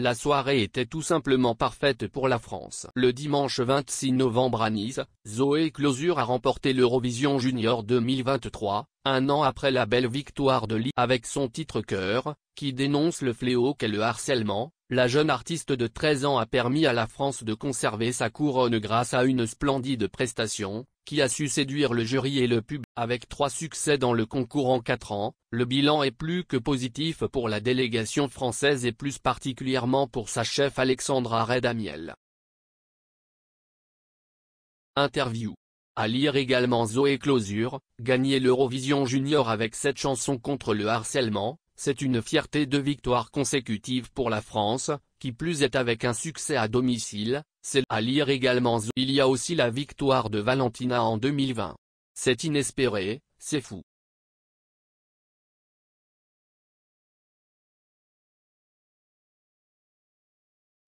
La soirée était tout simplement parfaite pour la France. Le dimanche 26 novembre à Nice, Zoé Closure a remporté l'Eurovision Junior 2023, un an après la belle victoire de Lee avec son titre Cœur, qui dénonce le fléau qu'est le harcèlement, la jeune artiste de 13 ans a permis à la France de conserver sa couronne grâce à une splendide prestation, qui a su séduire le jury et le pub. Avec trois succès dans le concours en 4 ans, le bilan est plus que positif pour la délégation française et plus particulièrement pour sa chef Alexandra Redamiel. Interview. À lire également Zoé Closure, gagner l'Eurovision Junior avec cette chanson contre le harcèlement, c'est une fierté de victoire consécutive pour la France, qui plus est avec un succès à domicile, c'est à lire également Il y a aussi la victoire de Valentina en 2020. C'est inespéré, c'est fou.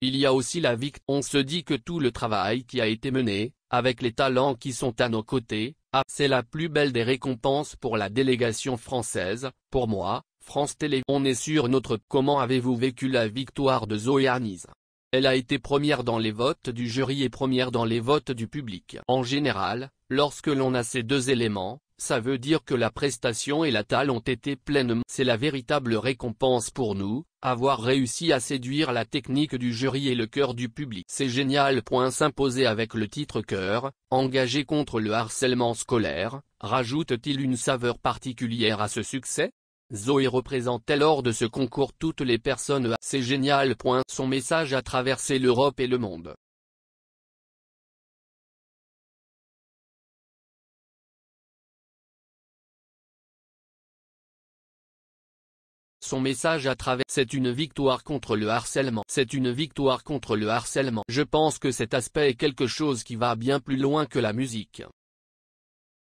Il y a aussi la victoire. On se dit que tout le travail qui a été mené, avec les talents qui sont à nos côtés, c'est la plus belle des récompenses pour la délégation française, pour moi, France Télé. On est sur notre Comment avez-vous vécu la victoire de Zoé Elle a été première dans les votes du jury et première dans les votes du public. En général, lorsque l'on a ces deux éléments, ça veut dire que la prestation et la talle ont été pleinement. C'est la véritable récompense pour nous, avoir réussi à séduire la technique du jury et le cœur du public. C'est génial. S'imposer avec le titre cœur, engagé contre le harcèlement scolaire, rajoute-t-il une saveur particulière à ce succès Zoé représentait lors de ce concours toutes les personnes assez géniales. Son message a traversé l'Europe et le monde. Son message à travers c'est une victoire contre le harcèlement. C'est une victoire contre le harcèlement. Je pense que cet aspect est quelque chose qui va bien plus loin que la musique.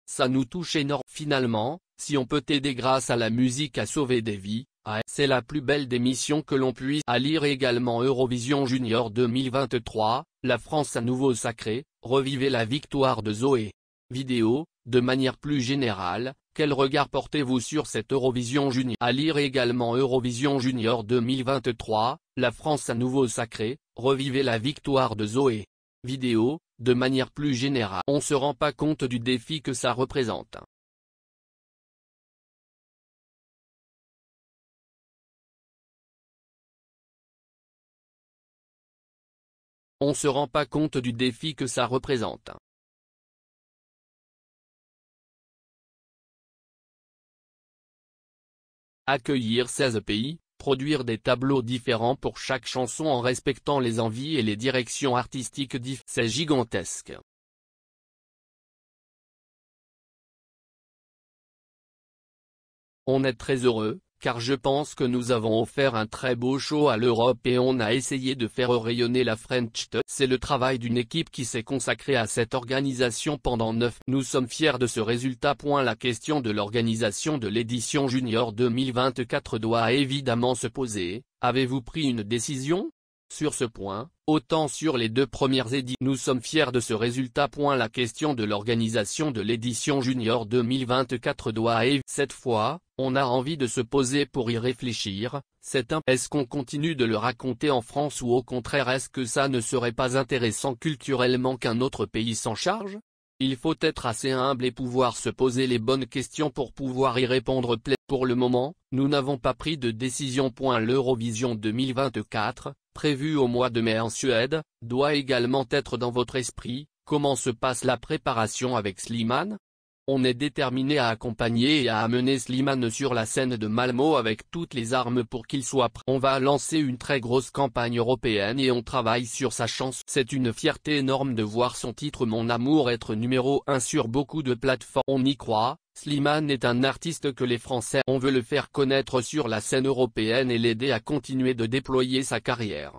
Ça nous touche énormément. Finalement, si on peut aider grâce à la musique à sauver des vies, c'est la plus belle des missions que l'on puisse à lire également Eurovision Junior 2023, La France à nouveau sacrée, revivez la victoire de Zoé. Vidéo, de manière plus générale, quel regard portez-vous sur cette Eurovision Junior À lire également Eurovision Junior 2023, La France à nouveau sacrée, revivez la victoire de Zoé. Vidéo, de manière plus générale. On se rend pas compte du défi que ça représente. on ne se rend pas compte du défi que ça représente. Accueillir 16 pays, produire des tableaux différents pour chaque chanson en respectant les envies et les directions artistiques c'est gigantesque. On est très heureux, car je pense que nous avons offert un très beau show à l'Europe et on a essayé de faire rayonner la French Touch. E C'est le travail d'une équipe qui s'est consacrée à cette organisation pendant 9. Nous sommes fiers de ce résultat. Point la question de l'organisation de l'édition junior 2024 doit évidemment se poser, avez-vous pris une décision sur ce point, autant sur les deux premières éditions nous sommes fiers de ce résultat. Point la question de l'organisation de l'édition junior 2024 doit et cette fois, on a envie de se poser pour y réfléchir, c'est un est-ce qu'on continue de le raconter en France ou au contraire est-ce que ça ne serait pas intéressant culturellement qu'un autre pays s'en charge il faut être assez humble et pouvoir se poser les bonnes questions pour pouvoir y répondre Pour le moment, nous n'avons pas pris de décision. L'Eurovision 2024, prévue au mois de mai en Suède, doit également être dans votre esprit, comment se passe la préparation avec Slimane on est déterminé à accompagner et à amener Slimane sur la scène de Malmo avec toutes les armes pour qu'il soit prêt. On va lancer une très grosse campagne européenne et on travaille sur sa chance. C'est une fierté énorme de voir son titre Mon Amour être numéro 1 sur beaucoup de plateformes. On y croit, Slimane est un artiste que les Français on veut le faire connaître sur la scène européenne et l'aider à continuer de déployer sa carrière.